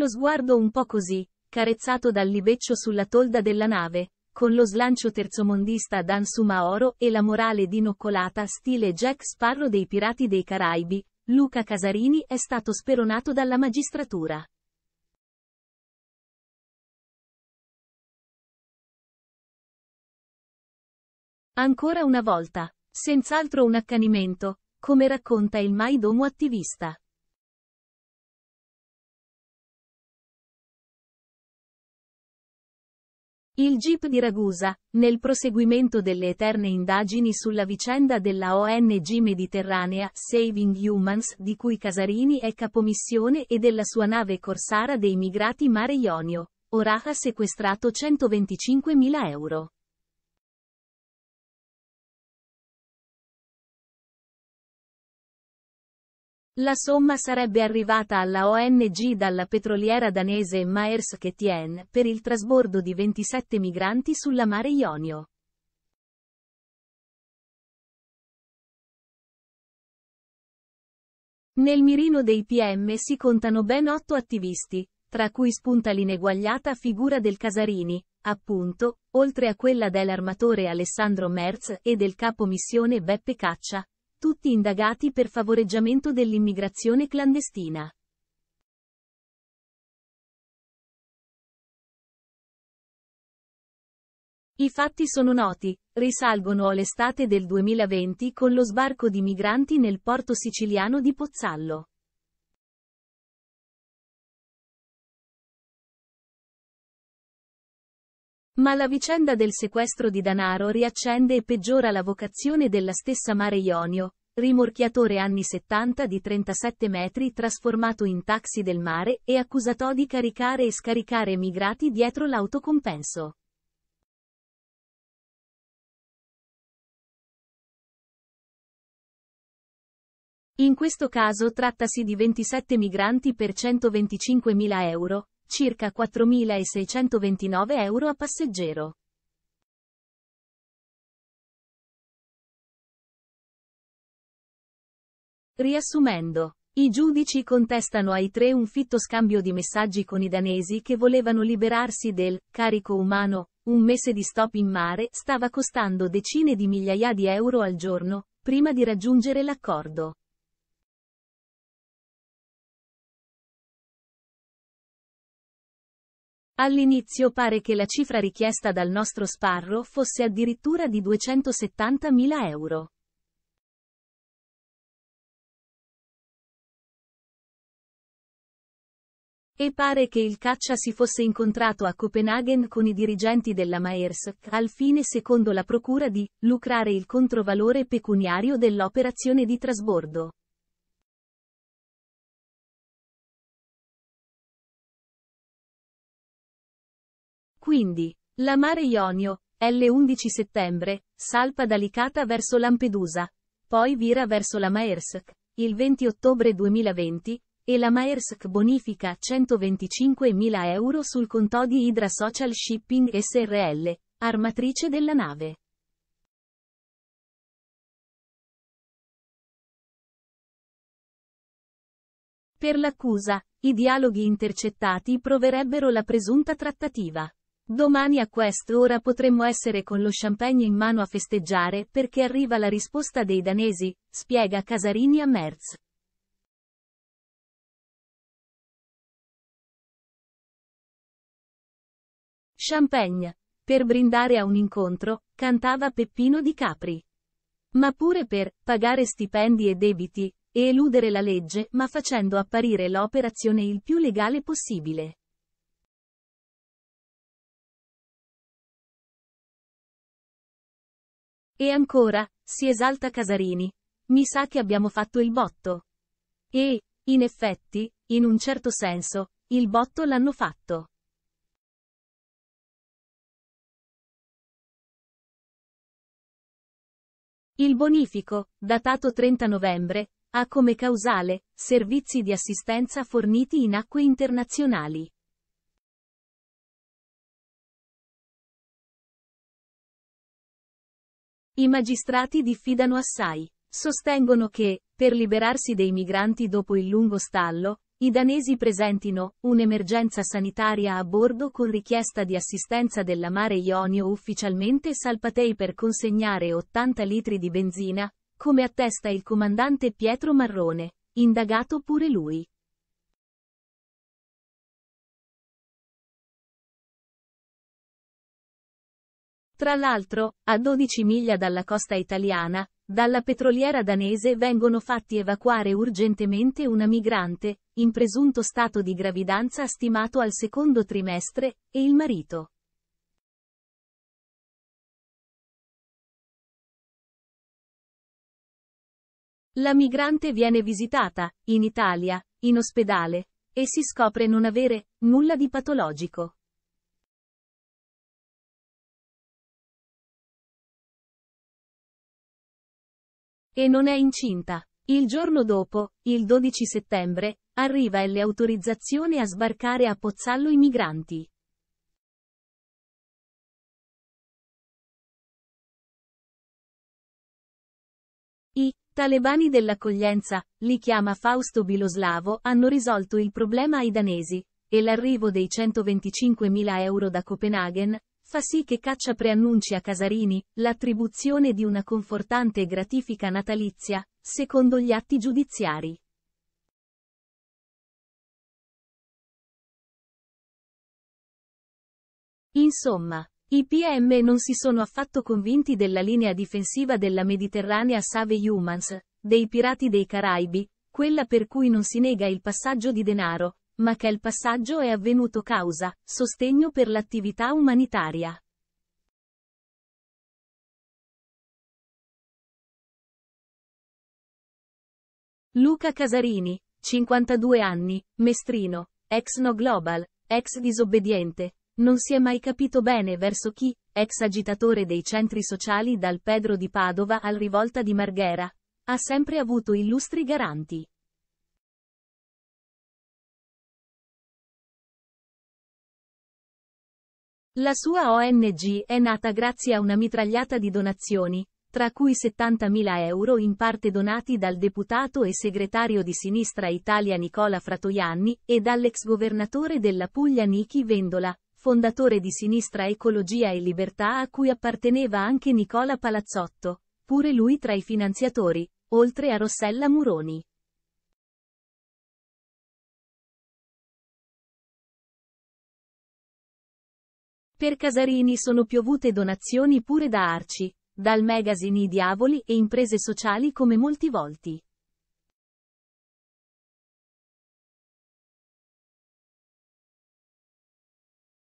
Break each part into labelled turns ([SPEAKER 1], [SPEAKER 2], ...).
[SPEAKER 1] quello sguardo un po' così, carezzato dal libeccio sulla tolda della nave, con lo slancio terzomondista Dan Sumaoro e la morale dinoccolata stile Jack Sparrow dei Pirati dei Caraibi, Luca Casarini è stato speronato dalla magistratura.
[SPEAKER 2] Ancora una volta, senz'altro un accanimento, come racconta il Maidomo attivista.
[SPEAKER 1] Il GIP di Ragusa, nel proseguimento delle eterne indagini sulla vicenda della ONG mediterranea Saving Humans di cui Casarini è capomissione e della sua nave corsara dei migrati Mare Ionio, ora ha sequestrato 125.000 euro. La somma sarebbe arrivata alla ONG dalla petroliera danese Maersk Etienne per il trasbordo di 27 migranti sulla mare Ionio. Nel mirino dei PM si contano ben otto attivisti, tra cui spunta l'ineguagliata figura del Casarini, appunto, oltre a quella dell'armatore Alessandro Merz e del capo missione Beppe Caccia, tutti indagati per favoreggiamento dell'immigrazione clandestina.
[SPEAKER 2] I fatti sono
[SPEAKER 1] noti, risalgono all'estate del 2020 con lo sbarco di migranti nel porto siciliano di Pozzallo. Ma la vicenda del sequestro di danaro riaccende e peggiora la vocazione della stessa Mare Ionio, rimorchiatore anni 70 di 37 metri trasformato in taxi del mare e accusato di caricare e scaricare migrati dietro l'autocompenso. In questo caso trattasi di 27 migranti per 125.000 euro, circa 4.629 euro a passeggero. Riassumendo, i giudici contestano ai tre un fitto scambio di messaggi con i danesi che volevano liberarsi del carico umano, un mese di stop in mare stava costando decine di migliaia di euro al giorno, prima di raggiungere l'accordo. All'inizio pare che la cifra richiesta dal nostro Sparro fosse addirittura di 270.000 euro.
[SPEAKER 2] E pare che il
[SPEAKER 1] caccia si fosse incontrato a Copenaghen con i dirigenti della Maersk, al fine secondo la procura di lucrare il controvalore pecuniario dell'operazione di trasbordo. Quindi, la mare Ionio, L11 settembre, salpa da Licata verso Lampedusa, poi vira verso la Maersk, il 20 ottobre 2020, e la Maersk bonifica 125.000 euro sul conto di Hydra Social Shipping SRL, armatrice della nave. Per l'accusa, i dialoghi intercettati proverebbero la presunta trattativa. Domani a quest'ora potremmo essere con lo champagne in mano a festeggiare perché arriva la risposta dei danesi, spiega Casarini a Merz. Champagne. Per brindare a un incontro, cantava Peppino di Capri. Ma pure per pagare stipendi e debiti, e eludere la legge, ma facendo apparire l'operazione il più legale possibile. E ancora, si esalta Casarini. Mi sa che abbiamo fatto il botto. E, in effetti, in un certo senso, il botto l'hanno fatto. Il bonifico, datato 30 novembre, ha come causale servizi di assistenza forniti in acque internazionali. I magistrati diffidano assai. Sostengono che, per liberarsi dei migranti dopo il lungo stallo, i danesi presentino un'emergenza sanitaria a bordo con richiesta di assistenza della Mare Ionio ufficialmente Salpatei per consegnare 80 litri di benzina, come attesta il comandante Pietro Marrone, indagato pure lui.
[SPEAKER 2] Tra l'altro,
[SPEAKER 1] a 12 miglia dalla costa italiana, dalla petroliera danese vengono fatti evacuare urgentemente una migrante, in presunto stato di gravidanza stimato al secondo trimestre, e il marito.
[SPEAKER 2] La migrante viene visitata, in Italia, in ospedale, e si scopre non avere nulla di patologico.
[SPEAKER 1] E non è incinta. Il giorno dopo, il 12 settembre, arriva le autorizzazioni a sbarcare a Pozzallo
[SPEAKER 2] i migranti.
[SPEAKER 1] I talebani dell'accoglienza, li chiama Fausto Biloslavo, hanno risolto il problema ai danesi, e l'arrivo dei 125.000 euro da Copenaghen, fa sì che Caccia preannunci a Casarini l'attribuzione di una confortante gratifica natalizia, secondo gli atti
[SPEAKER 2] giudiziari.
[SPEAKER 1] Insomma, i PM non si sono affatto convinti della linea difensiva della Mediterranea Save Humans, dei pirati dei Caraibi, quella per cui non si nega il passaggio di denaro, ma che il passaggio è avvenuto causa sostegno per l'attività umanitaria. Luca Casarini, 52 anni, mestrino, ex no global, ex disobbediente, non si è mai capito bene verso chi, ex agitatore dei centri sociali dal Pedro di Padova al Rivolta di Marghera, ha sempre avuto illustri
[SPEAKER 2] garanti.
[SPEAKER 1] La sua ONG è nata grazie a una mitragliata di donazioni, tra cui 70.000 euro in parte donati dal deputato e segretario di Sinistra Italia Nicola Fratoianni e dall'ex governatore della Puglia Niki Vendola, fondatore di Sinistra Ecologia e Libertà a cui apparteneva anche Nicola Palazzotto, pure lui tra i finanziatori, oltre a Rossella Muroni. Per Casarini sono piovute donazioni pure da Arci, dal magazine I Diavoli e imprese sociali come molti volti.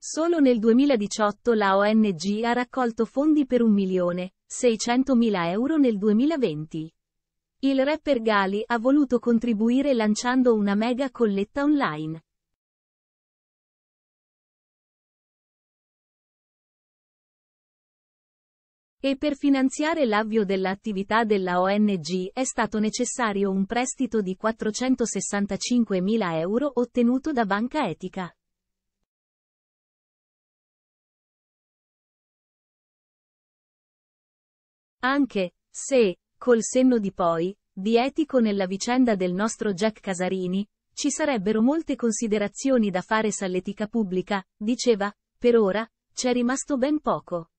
[SPEAKER 1] Solo nel 2018 la ONG ha raccolto fondi per 1.600.000 euro nel 2020. Il rapper Gali ha voluto contribuire lanciando una mega colletta online. E per finanziare l'avvio dell'attività della ONG è stato necessario un prestito di 465.000 euro ottenuto da Banca Etica. Anche, se, col senno di poi, di etico nella vicenda del nostro Jack Casarini, ci sarebbero molte considerazioni da fare sull'etica pubblica, diceva, per ora, c'è rimasto ben poco.